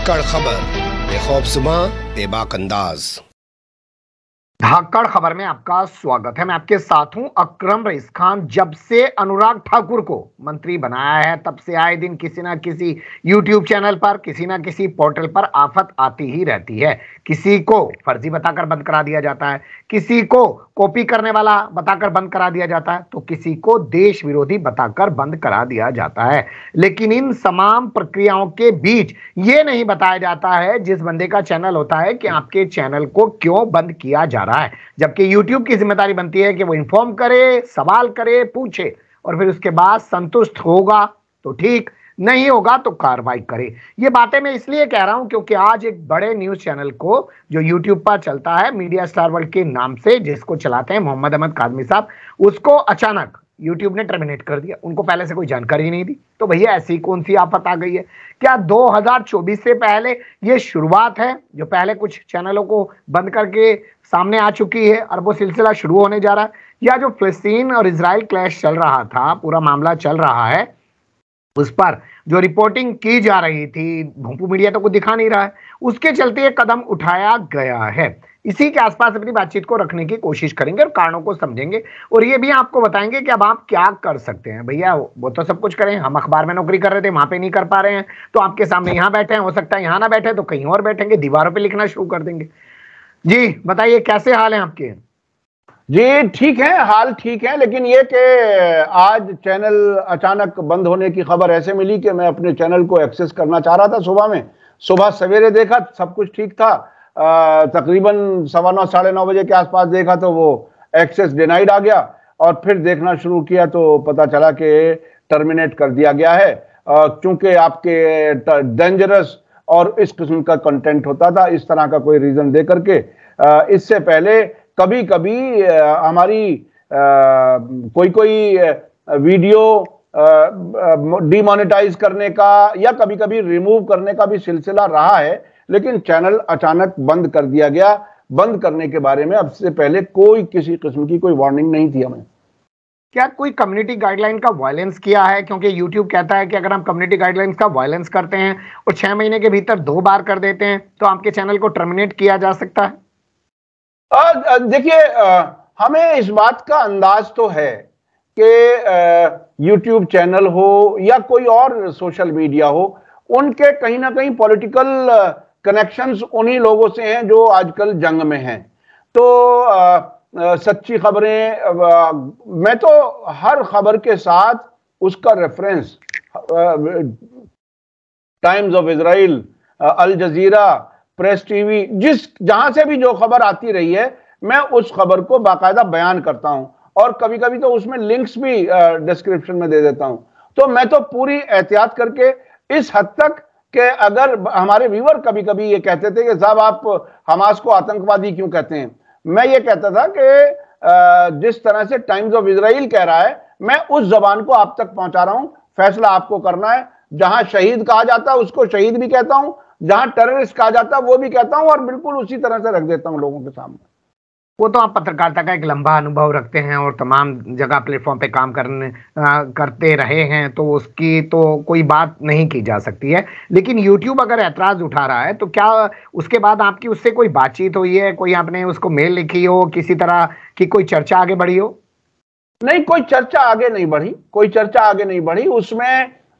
पकड़ खबर बेखौफ सुबह बेबाक अंदाज़ धाकड़ खबर में आपका स्वागत है मैं आपके साथ हूं अकरम रईस खान जब से अनुराग ठाकुर को मंत्री बनाया है तब से आए दिन किसी ना किसी यूट्यूब चैनल पर किसी ना किसी पोर्टल पर आफत आती ही रहती है किसी को फर्जी बताकर बंद करा दिया जाता है किसी को कॉपी करने वाला बताकर बंद करा दिया जाता है तो किसी को देश विरोधी बताकर बंद करा दिया जाता है लेकिन इन तमाम प्रक्रियाओं के बीच ये नहीं बताया जाता है जिस बंदे का चैनल होता है कि आपके चैनल को क्यों बंद किया जा रहा है जबकि यूट्यूब की जिम्मेदारी बनती है कि वो इन्फॉर्म करे सवाल करे पूछे और फिर उसके बाद संतुष्ट होगा तो ठीक नहीं होगा तो कार्रवाई करे ये बातें मैं इसलिए कह रहा हूं क्योंकि आज एक बड़े न्यूज चैनल को जो यूट्यूब पर चलता है मीडिया स्टार वर्ल्ड के नाम से जिसको चलाते हैं मोहम्मद अहमद कादमी साहब उसको अचानक यूट्यूब ने टर्मिनेट कर दिया उनको पहले से कोई जानकारी नहीं दी तो भैया ऐसी कौन सी आफत आ गई है क्या 2024 से पहले ये शुरुआत है जो पहले कुछ चैनलों को बंद करके सामने आ चुकी है और वो सिलसिला शुरू होने जा रहा है या जो फिलस्तीन और इसराइल क्लैश चल रहा था पूरा मामला चल रहा है उस पर जो रिपोर्टिंग की जा रही थी भूपू मीडिया तो कुछ दिखा नहीं रहा है उसके चलते ये कदम उठाया गया है इसी के आसपास अपनी बातचीत को रखने की कोशिश करेंगे और कारणों को समझेंगे और ये भी आपको बताएंगे कि अब आप क्या कर सकते हैं भैया वो तो सब कुछ करें हम अखबार में नौकरी कर रहे थे वहां पे नहीं कर पा रहे हैं तो आपके सामने यहाँ बैठे हैं हो सकता है यहाँ ना बैठे तो कहीं और बैठेंगे दीवारों पर लिखना शुरू कर देंगे जी बताइए कैसे हाल है आपके जी ठीक है हाल ठीक है लेकिन ये कि आज चैनल अचानक बंद होने की खबर ऐसे मिली कि मैं अपने चैनल को एक्सेस करना चाह रहा था सुबह में सुबह सवेरे देखा सब कुछ ठीक था तकरीबन सवा नौ साढ़े नौ बजे के आसपास देखा तो वो एक्सेस डिनाइड आ गया और फिर देखना शुरू किया तो पता चला कि टर्मिनेट कर दिया गया है क्योंकि आपके डेंजरस और इस किस्म का कंटेंट होता था इस तरह का कोई रीज़न दे करके इससे पहले कभी कभी हमारी कोई कोई वीडियो डिमोनिटाइज करने का या कभी कभी रिमूव करने का भी सिलसिला रहा है लेकिन चैनल अचानक बंद कर दिया गया बंद करने के बारे में अब से पहले कोई किसी किस्म की कोई वार्निंग नहीं थी हमें क्या कोई कम्युनिटी गाइडलाइन का वायलेंस किया है क्योंकि यूट्यूब कहता है कि अगर हम कम्युनिटी गाइडलाइंस का वायलेंस करते हैं और छह महीने के भीतर दो बार कर देते हैं तो आपके चैनल को टर्मिनेट किया जा सकता है देखिए हमें इस बात का अंदाज तो है कि यूट्यूब चैनल हो या कोई और सोशल मीडिया हो उनके कहीं ना कहीं पॉलिटिकल कनेक्शंस उन्हीं लोगों से हैं जो आजकल जंग में हैं तो आ, आ, सच्ची खबरें मैं तो हर खबर के साथ उसका reference Times of Israel Al Jazeera Press TV जिस जहां से भी जो खबर आती रही है मैं उस खबर को बाकायदा बयान करता हूं और कभी कभी तो उसमें लिंक्स भी डिस्क्रिप्शन में दे देता हूं तो मैं तो पूरी एहतियात करके इस हद तक कि अगर हमारे व्यूवर कभी कभी ये कहते थे कि साहब आप हमास को आतंकवादी क्यों कहते हैं मैं ये कहता था कि जिस तरह से टाइम्स ऑफ इसराइल कह रहा है मैं उस जबान को आप तक पहुंचा रहा हूं फैसला आपको करना है जहां शहीद कहा जाता है उसको शहीद भी कहता हूं जहां टेररिस्ट कहा जाता है वो भी कहता हूं और बिल्कुल उसी तरह से रख देता हूं लोगों के सामने वो तो आप पत्रकारिता का एक लंबा अनुभव रखते हैं और तमाम जगह प्लेटफॉर्म पे काम करने आ, करते रहे हैं तो उसकी तो कोई बात नहीं की जा सकती है लेकिन यूट्यूब अगर ऐतराज़ उठा रहा है तो क्या उसके बाद आपकी उससे कोई बातचीत हुई है कोई आपने उसको मेल लिखी हो किसी तरह की कोई चर्चा आगे बढ़ी हो नहीं कोई चर्चा आगे नहीं बढ़ी कोई चर्चा आगे नहीं बढ़ी उसमें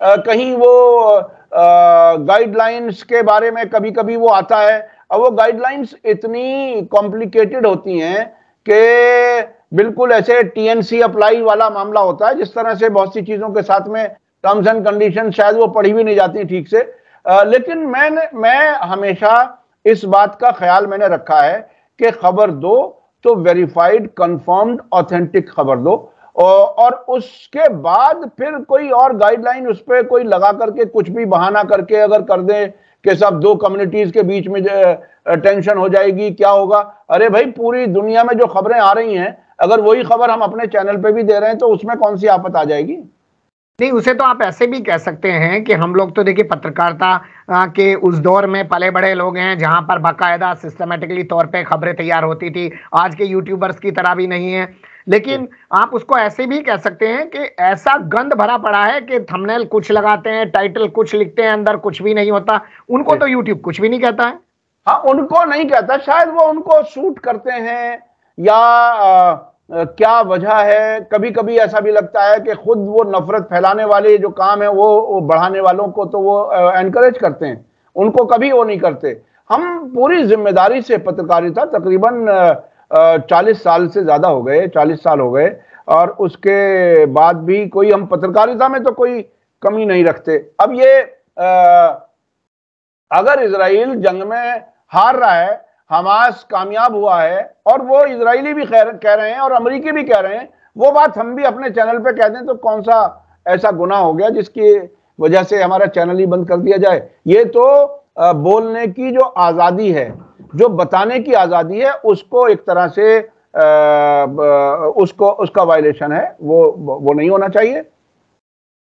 आ, कहीं वो गाइडलाइंस के बारे में कभी कभी वो आता है अब वो गाइडलाइंस इतनी कॉम्प्लिकेटेड होती हैं कि बिल्कुल ऐसे टीएनसी अप्लाई वाला मामला होता है जिस तरह से बहुत सी चीजों के साथ में टर्म्स एंड कंडीशन शायद वो पढ़ी भी नहीं जाती ठीक से आ, लेकिन मैं मैं हमेशा इस बात का ख्याल मैंने रखा है कि खबर दो तो वेरीफाइड कंफर्म्ड ऑथेंटिक खबर दो और उसके बाद फिर कोई और गाइडलाइन उस पर कोई लगा करके कुछ भी बहाना करके अगर कर दें कि सब दो कम्युनिटीज के बीच में टेंशन हो जाएगी क्या होगा अरे भाई पूरी दुनिया में जो खबरें आ रही हैं अगर वही खबर हम अपने चैनल पे भी दे रहे हैं तो उसमें कौन सी आफत आ जाएगी नहीं उसे तो आप ऐसे भी कह सकते हैं कि हम लोग तो देखिए पत्रकारिता के उस दौर में पले बड़े लोग हैं जहां पर बाकायदा सिस्टमेटिकली तौर पे खबरें तैयार होती थी आज के यूट्यूबर्स की तरह भी नहीं है लेकिन आप उसको ऐसे भी कह सकते हैं कि ऐसा गंद भरा पड़ा है कि थंबनेल कुछ लगाते हैं टाइटल कुछ लिखते हैं अंदर कुछ भी नहीं होता उनको तो यूट्यूब कुछ भी नहीं कहता है हाँ उनको नहीं कहता शायद वो उनको शूट करते हैं या आ, आ, क्या वजह है कभी कभी ऐसा भी लगता है कि खुद वो नफरत फैलाने वाले जो काम है वो, वो बढ़ाने वालों को तो वो एनकरेज करते हैं उनको कभी वो नहीं करते हम पूरी जिम्मेदारी से पत्रकारिता तकरीबन चालीस साल से ज़्यादा हो गए चालीस साल हो गए और उसके बाद भी कोई हम पत्रकारिता में तो कोई कमी नहीं रखते अब ये आ, अगर इसराइल जंग में हार रहा है हमास कामयाब हुआ है और वो इसराइली भी कह रहे हैं और अमरीकी भी कह रहे हैं वो बात हम भी अपने चैनल पे कह दें तो कौन सा ऐसा गुना हो गया जिसकी वजह से हमारा चैनल ही बंद कर दिया जाए ये तो बोलने की जो आज़ादी है जो बताने की आज़ादी है उसको एक तरह से आ, उसको उसका वायलेशन है वो वो नहीं होना चाहिए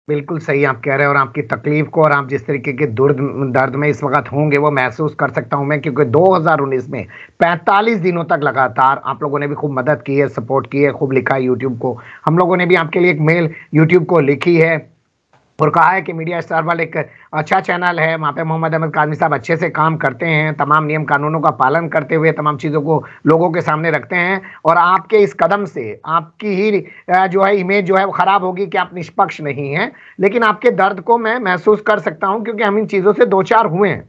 बिल्कुल सही आप कह रहे हैं और आपकी तकलीफ को और आप जिस तरीके के दुर्द दर्द में इस वक्त होंगे वो महसूस कर सकता हूं मैं क्योंकि 2019 में 45 दिनों तक लगातार आप लोगों ने भी खूब मदद की है सपोर्ट की है खूब लिखा है यूट्यूब को हम लोगों ने भी आपके लिए एक मेल यूट्यूब को लिखी है और कहा है कि मीडिया स्टार वाले एक अच्छा चैनल है वहाँ पे मोहम्मद अहमद कादमी साहब अच्छे से काम करते हैं तमाम नियम कानूनों का पालन करते हुए तमाम चीज़ों को लोगों के सामने रखते हैं और आपके इस कदम से आपकी ही जो है इमेज जो है वो ख़राब होगी कि आप निष्पक्ष नहीं हैं लेकिन आपके दर्द को मैं महसूस कर सकता हूँ क्योंकि हम इन चीज़ों से दो चार हुए हैं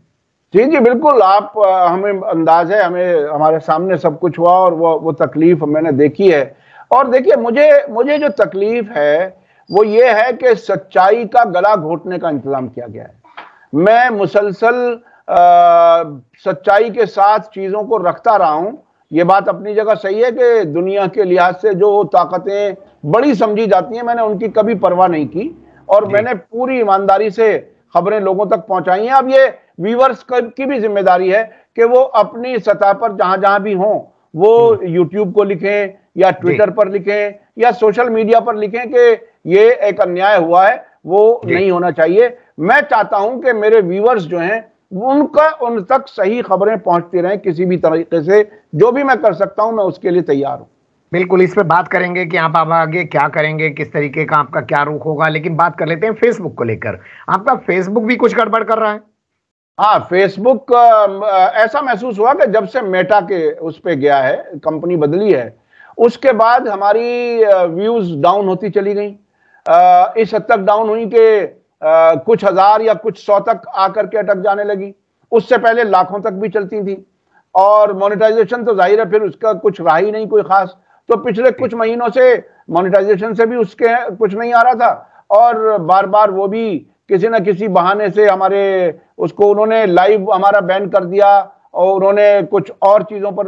जी जी बिल्कुल आप हमें अंदाज है हमें हमारे सामने सब कुछ हुआ और वो वो तकलीफ मैंने देखी है और देखिए मुझे मुझे जो तकलीफ है वो ये है कि सच्चाई का गला घोटने का इंतजाम किया गया है मैं मुसलसल सच्चाई के साथ चीज़ों को रखता रहा हूं ये बात अपनी जगह सही है कि दुनिया के लिहाज से जो ताकतें बड़ी समझी जाती हैं मैंने उनकी कभी परवाह नहीं की और मैंने पूरी ईमानदारी से खबरें लोगों तक पहुंचाई हैं अब ये व्यूवर्स की भी जिम्मेदारी है कि वो अपनी सतह पर जहां जहां भी हों वो यूट्यूब हम्म। को लिखें या ट्विटर पर लिखें या सोशल मीडिया पर लिखें कि ये एक अन्याय हुआ है वो नहीं होना चाहिए मैं चाहता हूं कि मेरे व्यूवर्स जो हैं उनका उन तक सही खबरें पहुंचती रहें किसी भी तरीके से जो भी मैं कर सकता हूं मैं उसके लिए तैयार हूं बिल्कुल इस पर बात करेंगे कि आप आप आगे क्या करेंगे किस तरीके का आपका क्या रुख होगा लेकिन बात कर लेते हैं फेसबुक को लेकर आपका फेसबुक भी कुछ गड़बड़ कर रहा है हाँ फेसबुक ऐसा महसूस हुआ कि जब से मेटा के उस पर गया है कंपनी बदली है उसके बाद हमारी व्यूज डाउन होती चली गई इस हद तक डाउन हुई कि कुछ हजार या कुछ सौ तक आकर के अटक जाने लगी उससे पहले लाखों तक भी चलती थी और मोनेटाइजेशन तो जाहिर है फिर उसका कुछ रहा ही नहीं कोई खास तो पिछले कुछ महीनों से मोनेटाइजेशन से भी उसके कुछ नहीं आ रहा था और बार बार वो भी किसी ना किसी बहाने से हमारे उसको उन्होंने लाइव हमारा बैन कर दिया और उन्होंने कुछ और चीज़ों पर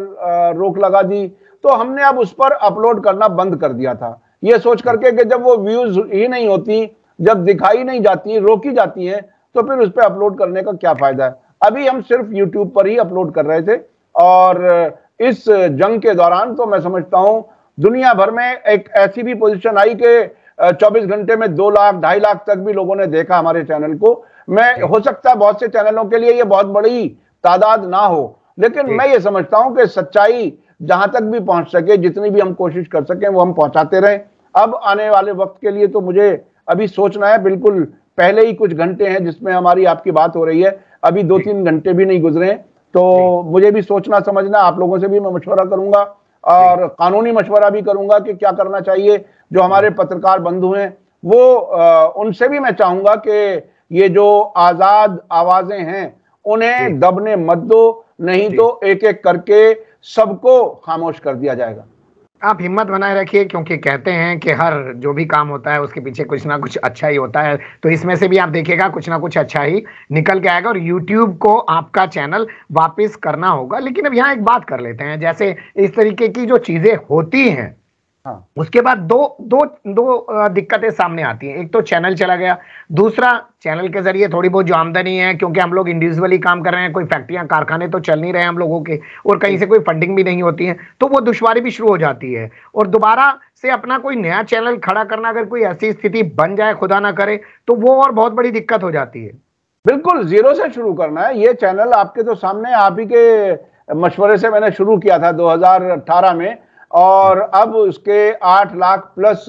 रोक लगा दी तो हमने अब उस पर अपलोड करना बंद कर दिया था ये सोच करके कि जब वो व्यूज ही नहीं होती जब दिखाई नहीं जाती रोकी जाती है तो फिर उस पर अपलोड करने का क्या फायदा है अभी हम सिर्फ यूट्यूब पर ही अपलोड कर रहे थे और इस जंग के दौरान तो मैं समझता हूं दुनिया भर में एक ऐसी भी पोजीशन आई कि 24 घंटे में दो लाख ढाई लाख तक भी लोगों ने देखा हमारे चैनल को मैं हो सकता है बहुत से चैनलों के लिए ये बहुत बड़ी तादाद ना हो लेकिन मैं ये समझता हूँ कि सच्चाई जहां तक भी पहुंच सके जितनी भी हम कोशिश कर सकें वो हम पहुंचाते रहें अब आने वाले वक्त के लिए तो मुझे अभी सोचना है बिल्कुल पहले ही कुछ घंटे हैं जिसमें हमारी आपकी बात हो रही है अभी दो तीन घंटे भी नहीं गुजरे तो मुझे भी सोचना समझना आप लोगों से भी मैं मशवरा करूंगा और कानूनी मशवरा भी करूंगा कि क्या करना चाहिए जो हमारे पत्रकार बंधु हैं वो आ, उनसे भी मैं चाहूंगा कि ये जो आजाद आवाजें हैं उन्हें दबने मत दो नहीं तो एक एक करके सबको खामोश कर दिया जाएगा आप हिम्मत बनाए रखिए क्योंकि कहते हैं कि हर जो भी काम होता है उसके पीछे कुछ ना कुछ अच्छा ही होता है तो इसमें से भी आप देखिएगा कुछ ना कुछ अच्छा ही निकल के आएगा और यूट्यूब को आपका चैनल वापस करना होगा लेकिन अब यहाँ एक बात कर लेते हैं जैसे इस तरीके की जो चीज़ें होती हैं हाँ। उसके बाद दो दो दो दिक्कतें सामने आती हैं एक तो चैनल चला गया दूसरा चैनल के जरिए थोड़ी बहुत जो आमदनी है क्योंकि हम लोग इंडिविजुअली काम कर रहे हैं कोई फैक्ट्रियां कारखाने तो चल नहीं रहे हम लोगों के और कहीं से कोई फंडिंग भी नहीं होती है तो वो दुश्वारी भी शुरू हो जाती है और दोबारा से अपना कोई नया चैनल खड़ा करना अगर कोई ऐसी स्थिति बन जाए खुदा ना करे तो वो और बहुत बड़ी दिक्कत हो जाती है बिल्कुल जीरो से शुरू करना है ये चैनल आपके तो सामने आप ही के मशवरे से मैंने शुरू किया था 2018 में और अब उसके आठ लाख प्लस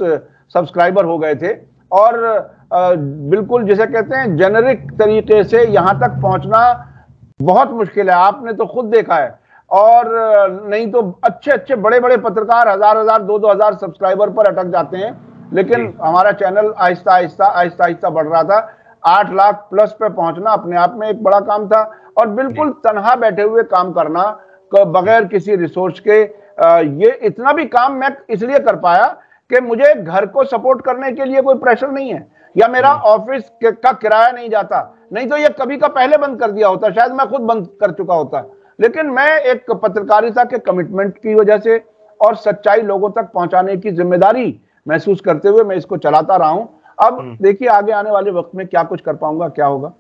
सब्सक्राइबर हो गए थे और बिल्कुल जिसे कहते हैं जेनरिक तरीके से यहां तक पहुंचना बहुत मुश्किल है आपने तो खुद देखा है और नहीं तो अच्छे अच्छे बड़े बड़े पत्रकार हजार हजार दो दो हजार सब्सक्राइबर पर अटक जाते हैं लेकिन हमारा चैनल आहिस्ता आहिस्ता आहिस्ता आहिस्ता बढ़ रहा था आठ लाख प्लस पे पहुंचना अपने आप में एक बड़ा काम था और बिल्कुल तनहा बैठे हुए काम करना बगैर किसी रिसोर्स के ये इतना भी काम मैं इसलिए कर पाया कि मुझे घर को सपोर्ट करने के लिए कोई प्रेशर नहीं है या मेरा हम्म। ऑफिस का किराया नहीं जाता नहीं तो ये कभी का पहले बंद कर दिया होता शायद मैं खुद बंद कर चुका होता लेकिन मैं एक पत्रकारिता के कमिटमेंट की वजह से और सच्चाई लोगों तक पहुंचाने की जिम्मेदारी महसूस करते हुए मैं इसको चलाता रहा हूं अब हम्म। देखिए आगे आने वाले वक्त में क्या कुछ कर पाऊंगा क्या होगा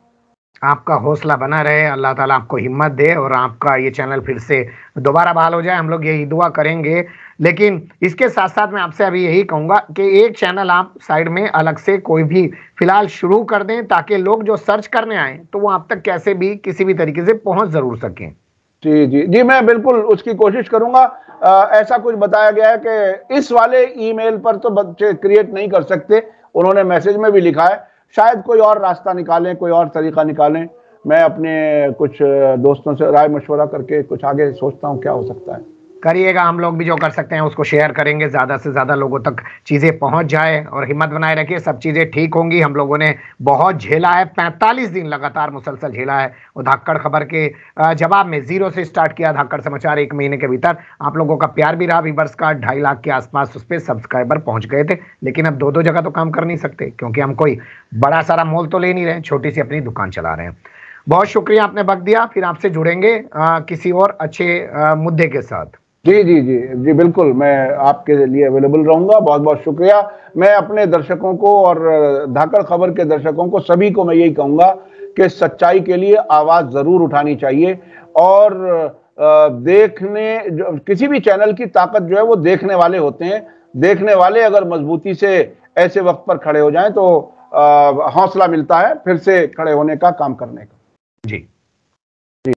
आपका हौसला बना रहे अल्लाह ताला आपको हिम्मत दे और आपका ये चैनल फिर से दोबारा बहाल हो जाए हम लोग यही दुआ करेंगे लेकिन इसके साथ साथ मैं आपसे अभी यही कहूँगा कि एक चैनल आप साइड में अलग से कोई भी फिलहाल शुरू कर दें ताकि लोग जो सर्च करने आए तो वो आप तक कैसे भी किसी भी तरीके से पहुँच ज़रूर सकें जी जी जी मैं बिल्कुल उसकी कोशिश करूंगा आ, ऐसा कुछ बताया गया है कि इस वाले ईमेल पर तो बच्चे क्रिएट नहीं कर सकते उन्होंने मैसेज में भी लिखा है शायद कोई और रास्ता निकालें कोई और तरीका निकालें मैं अपने कुछ दोस्तों से राय मशवरा करके कुछ आगे सोचता हूँ क्या हो सकता है करिएगा हम लोग भी जो कर सकते हैं उसको शेयर करेंगे ज़्यादा से ज़्यादा लोगों तक चीज़ें पहुंच जाए और हिम्मत बनाए रखिए सब चीज़ें ठीक होंगी हम लोगों ने बहुत झेला है 45 दिन लगातार मुसलसल झेला है और धाकड़ खबर के जवाब में ज़ीरो से स्टार्ट किया धाकड़ समाचार एक महीने के भीतर आप लोगों का प्यार भी रहा वीवर्स का ढाई लाख के आसपास उस पर सब्सक्राइबर पहुँच गए थे लेकिन अब दो दो जगह तो काम कर नहीं सकते क्योंकि हम कोई बड़ा सारा मोल तो ले नहीं रहे छोटी सी अपनी दुकान चला रहे हैं बहुत शुक्रिया आपने वक्त दिया फिर आपसे जुड़ेंगे आ, किसी और अच्छे आ, मुद्दे के साथ जी जी जी जी बिल्कुल मैं आपके लिए अवेलेबल रहूंगा बहुत बहुत शुक्रिया मैं अपने दर्शकों को और धाकड़ खबर के दर्शकों को सभी को मैं यही कहूंगा कि सच्चाई के लिए आवाज जरूर उठानी चाहिए और देखने किसी भी चैनल की ताकत जो है वो देखने वाले होते हैं देखने वाले अगर मजबूती से ऐसे वक्त पर खड़े हो जाएं तो हौसला मिलता है फिर से खड़े होने का काम करने का जी